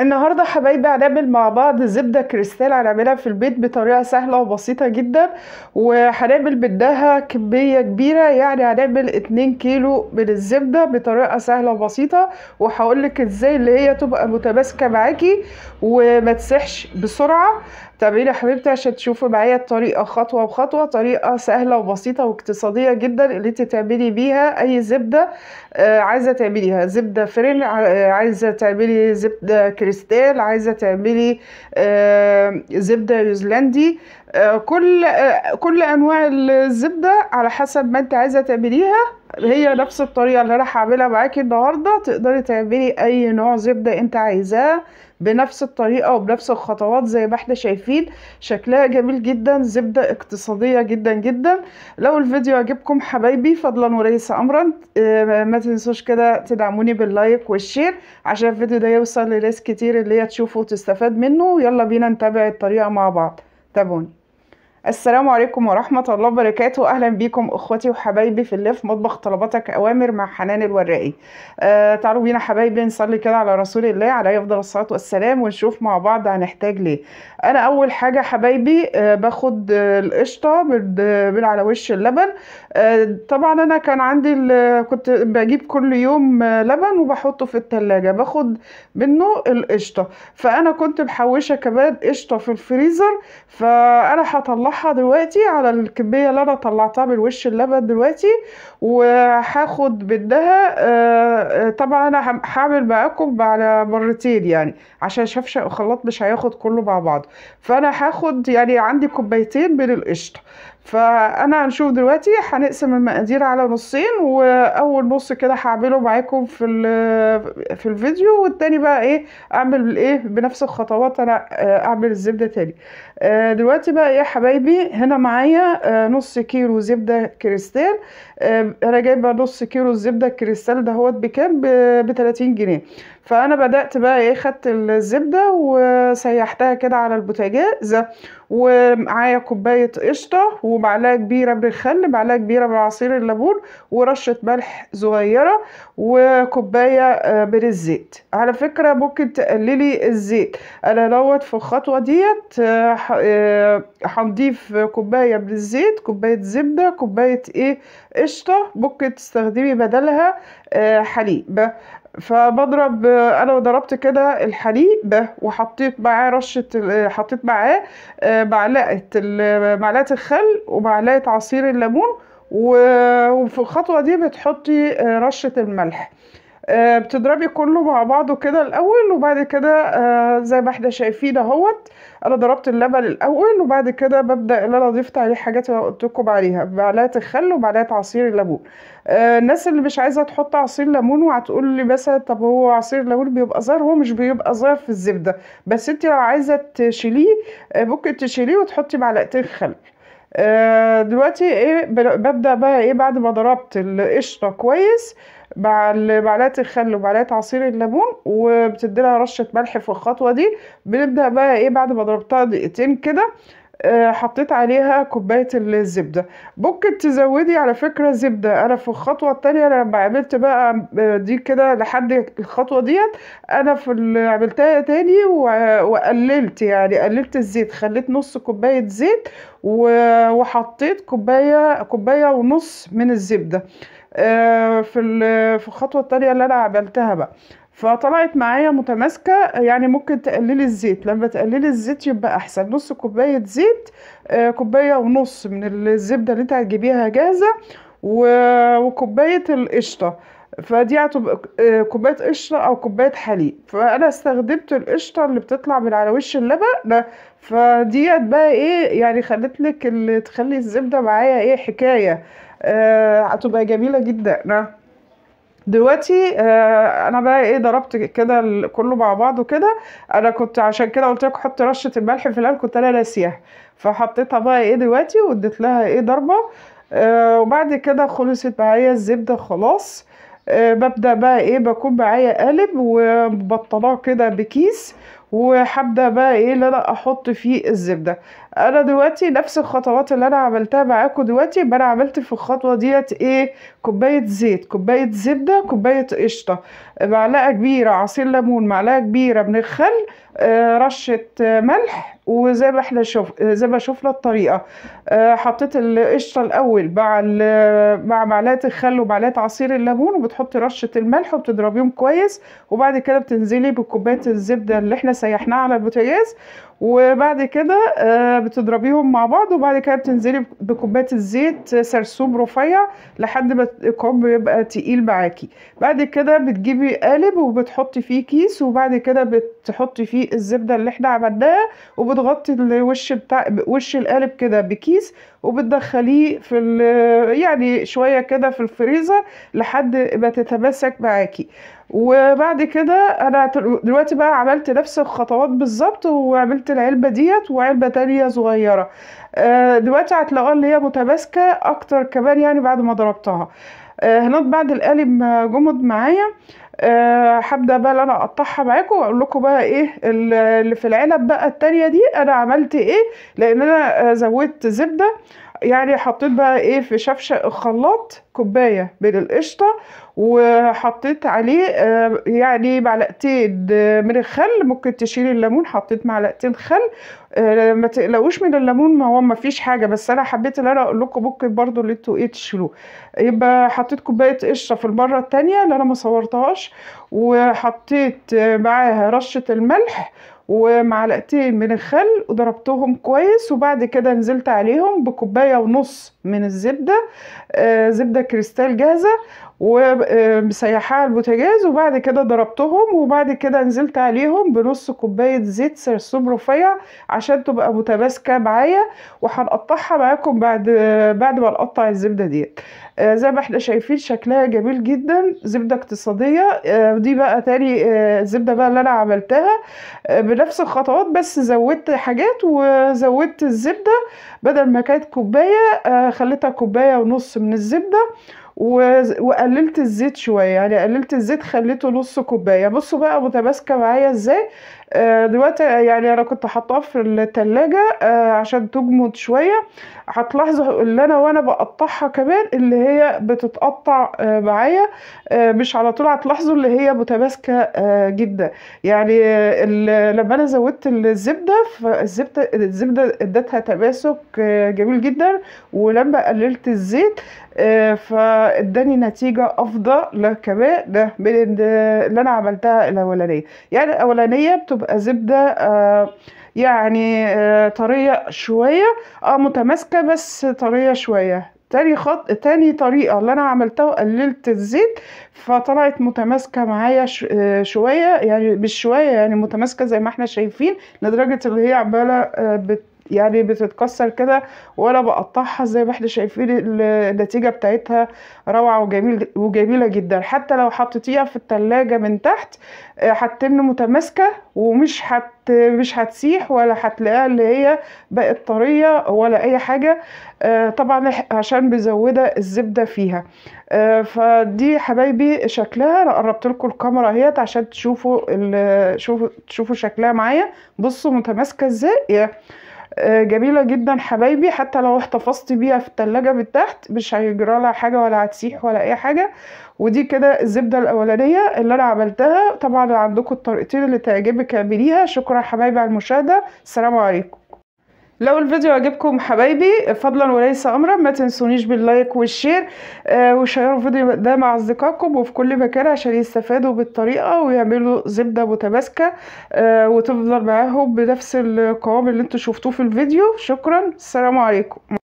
النهارده حبايبي هنعمل مع بعض زبده كريستال هنعملها في البيت بطريقه سهله وبسيطه جدا وهنعمل بدها كميه كبيره يعني هنعمل 2 كيلو من الزبده بطريقه سهله وبسيطه لك ازاي اللي هي تبقى متماسكه معاكي وما تسحش بسرعه تابعيني يا حبيبتي عشان تشوفوا معايا الطريقه خطوه بخطوه طريقه سهله وبسيطه واقتصاديه جدا اللي انت تعملي بيها اي زبده آه، عايزه تعمليها زبده فرن آه، عايزه تعملي زبده كريستال كريستال عايزه تعملي آه، زبده نيوزيلندي آه، كل آه، كل انواع الزبده على حسب ما انت عايزه تعمليها هي نفس الطريقة اللي انا هعملها معاكي النهاردة تقدري تعملي اي نوع زبدة انت عايزاه بنفس الطريقة وبنفس الخطوات زي ما احنا شايفين شكلها جميل جدا زبدة اقتصادية جدا جدا لو الفيديو عجبكم حبايبي فضلا وليس امرا آه، ما تنسوش كده تدعموني باللايك والشير عشان الفيديو ده يوصل لناس كتير اللي هي تشوفه وتستفاد منه يلا بينا نتابع الطريقة مع بعض تابعوني السلام عليكم ورحمة الله وبركاته أهلا بيكم أخوتي وحبايبي في اللف مطبخ طلباتك أوامر مع حنان الوراقي آه تعالوا بينا حبايبي نصلي كده على رسول الله عليه أفضل الصلاة والسلام ونشوف مع بعض هنحتاج ليه أنا أول حاجة حبايبي آه باخد القشطة من على وش اللبن آه طبعا أنا كان عندي كنت بجيب كل يوم آه، لبن وبحطه في التلاجة باخد منه القشطة فأنا كنت محوشة كمان قشطة في الفريزر فأنا هطلع هطلعها دلوقتي على الكمية اللي انا طلعتها من وش اللبن دلوقتي وهاخد منها آه، آه، طبعا انا هعمل معاكم على مرتين يعني عشان شفشق الخلاط مش هياخد كله مع بعض فانا هاخد يعني عندي كوبايتين من القشطة فانا هنشوف دلوقتي هنقسم المقادير على نصين واول نص كده هعمله معاكم في في الفيديو والتاني بقى ايه اعمل ايه بنفس الخطوات انا آه، اعمل الزبده تاني آه، دلوقتي بقى إيه يا حبايبي هنا معايا آه، نص كيلو زبده كريستال انا جايبه نص كيلو الزبده الكريستال دهوت بكام ب 30 جنيه فانا بدات بقى ايه خدت الزبده وسيحتها كده على البوتاجاز ومعايا كوبايه قشطه ومعلقه كبيره من الخل معلقه كبيره من عصير الليمون ورشه ملح صغيره وكوبايه آه، من الزيت على فكره ممكن تقللي الزيت انا دوت في الخطوه ديت آه، آه، هنضيف كوبايه من الزيت كوبايه زبده كوبايه ايه قشطه ممكن تستخدمي بدلها حليب فبضرب آه، انا ضربت كده الحليب ده وحطيت معاه رشه آه، حطيت معاه آه، معلقه معلقه الخل ومعلقه عصير الليمون وفي الخطوه دي بتحطي رشه الملح آه، بتضربي كله مع بعضه كده الاول وبعد كده آه، زي ما احنا شايفين اهوت انا ضربت اللبن الاول وبعد كده ببدا ان انا اضيف عليه حاجات اللي قلت لكم عليها معلقه الخل ومعلقه عصير الليمون آه، الناس اللي مش عايزه تحط عصير ليمون وهتقول لي مثلا طب هو عصير الليمون بيبقى ظاهر هو مش بيبقى ظاهر في الزبده بس انت لو عايزه تشيليه ممكن تشيليه وتحطي معلقتين خل آه، دلوقتي ايه ببدا بقى ايه بعد ما ضربت القشره كويس مع معلقه الخل ومعلقه عصير الليمون وبتدي لها رشه ملح في الخطوه دي بنبدا بقى ايه بعد ما ضربتها دقيقتين كده آه، حطيت عليها كوباية الزبدة ممكن تزودي على فكرة زبدة أنا في الخطوة التانية لما عملت بقى دي كده لحد الخطوة ديت أنا في اللي عملتها تاني وقللت يعني قللت الزيت خليت نص كوباية زيت وحطيت كوباية كوباية ونص من الزبدة آه، في الخطوة التانية اللي أنا عملتها بقى فطلعت معايا متماسكة يعني ممكن تقللي الزيت لما تقللي الزيت يبقى أحسن نص كوباية زيت آه، كوباية ونص من الزبدة اللي انت هتجيبيها جاهزة وكوباية القشطة فدي هتبقى آه، كوبايه قشطه او كوبايه حليب فانا استخدمت القشطه اللي بتطلع من على وش اللبن فديت بقى ايه يعني خلت لك اللي تخلي الزبده معايا ايه حكايه آه، هتبقى جميله جدا دلوقتي آه انا بقى ايه ضربت كده كله مع بعضه كده انا كنت عشان كده قلت لك حط رشه الملح في الأول كنت انا ناسيها فحطيتها بقى ايه دلوقتي واديت لها ايه ضربه آه وبعد كده خلصت معايا الزبده خلاص آه ببدا بقى ايه بكون معايا قالب وبطلعه كده بكيس وهبدا بقى ايه اللي انا احط فيه الزبده انا دلوقتي نفس الخطوات اللي انا عملتها معاكم دلوقتي انا عملت في الخطوه ديت ايه كوبايه زيت كوبايه زبده كوبايه قشطه معلقه كبيره عصير ليمون معلقه كبيره من الخل آه، رشه ملح وزي ما احنا شوف زي ما شفنا الطريقه آه، حطيت القشطه الاول مع مع معلقه الخل ومعلقه عصير الليمون وبتحطي رشه الملح وبتضربيهم كويس وبعد كده بتنزلي بكوبايه الزبده اللي احنا سيحناها على البوتاجاز وبعد كده آه، بتضربيهم مع بعض وبعد كده بتنزلي بكوبايه الزيت سرسوب رفيع لحد ما الكوب يبقى تقيل معاكي بعد كده بتجيبي قالب وبتحطي فيه كيس وبعد كده بتحطي فيه الزبده اللي احنا عملناها وبتغطي الوش بتاع وش القالب كده بكيس وبتدخليه في يعني شويه كده في الفريزر لحد ما تتماسك معاكي وبعد كده انا دلوقتي بقى عملت نفس الخطوات بالظبط وعملت جبت العلبة ديت وعلبة تانية صغيرة آه، دلوقتي هتلاقوها اللي هي متماسكة اكتر كمان يعني بعد ما ضربتها آه هناك بعد القالب جمد معايا آه، هبدا بقى اللي انا اقطعها معاكم واقول لكم بقى ايه اللي في العلب بقى التانية دي انا عملت ايه لان انا زودت زبده يعني حطيت بقى ايه في شفشق الخلاط كوبايه من القشطه وحطيت عليه آه، يعني معلقتين آه، من الخل ممكن تشيل الليمون حطيت معلقتين خل آه، ما تقلقوش من الليمون ما هو ما فيش حاجه بس انا حبيت ان انا اقول لكم ممكن برضو اللي انتوا ايه تشيلوه يبقى حطيت كوبايه قشطة في المره الثانيه اللي انا ما صورتهاش وحطيت معاها رشه الملح ومعلقتين من الخل وضربتهم كويس وبعد كده نزلت عليهم بكوبايه ونص من الزبده آه زبده كريستال جاهزة ومسيحاها على البوتاجاز وبعد كده ضربتهم وبعد كده نزلت عليهم بنص كوباية زيت سرسوم رفيع عشان تبقى متماسكة معايا وهنقطعها معاكم بعد بعد ما نقطع الزبدة ديت آه، زي ما احنا شايفين شكلها جميل جدا زبدة اقتصادية آه، دي بقى تاني الزبدة آه، بقى اللي انا عملتها بنفس الخطوات بس زودت حاجات وزودت الزبدة بدل ما كانت كوباية خليتها كوباية ونص من الزبدة وقللت الزيت شويه يعني قللت الزيت خليته نص كوبايه بصوا بقى متماسكه معايا ازاي آه، دلوقتي آه، يعني انا كنت حاطاه في التلاجة آه، عشان تجمد شوية هتلاحظوا اللي انا وانا بقطعها كمان اللي هي بتتقطع معايا مش على طول هتلاحظوا اللي هي متماسكة جدا يعني لما انا زودت الزبدة فالزبدة الزبدة ادتها تماسك جميل جدا ولما قللت الزيت فاداني نتيجة افضل كمان من اللي انا عملتها الاولانية يعني الاولانية بتبقى تبقى زبدة آه، يعني آه، طرية شوية اه متماسكة بس طرية شوية تاني خط تاني طريقه اللي انا عملتها وقللت الزيت فطلعت متماسكه معايا آه، شويه يعني مش شويه يعني متماسكه زي ما احنا شايفين لدرجه اللي هي عباله بت يعني بتتكسر كده وانا بقطعها زي ما احنا شايفين النتيجة بتاعتها روعة وجميل وجميلة جدا حتى لو حطيتيها في التلاجة من تحت آه، هتتن متماسكة ومش هت مش هتسيح ولا هتلاقيها اللي هي بقت طرية ولا اي حاجة آه، طبعا عشان بزودها الزبدة فيها آه، فدي حبايبي شكلها انا قربت لكم الكاميرا اهيت عشان تشوفوا شوفوا تشوفوا شكلها معايا بصوا متماسكة ازاي جميلة جدا حبايبي حتى لو احتفظت بيها في التلاجة من تحت مش هيجرى لها حاجة ولا هتسيح ولا اي حاجة ودي كده الزبدة الاولانية اللي انا عملتها طبعا عندكم الطريقتين اللي تعجبك اعمليها شكرا حبايبي على المشاهدة السلام عليكم لو الفيديو عجبكم حبايبي فضلا وليس امرا ما تنسونيش باللايك والشير آه وشيروا الفيديو ده مع اصدقائكم وفي كل مكان عشان يستفادوا بالطريقه ويعملوا زبده متماسكه آه وتفضل معاهم بنفس القوام اللي انتم شفتوه في الفيديو شكرا السلام عليكم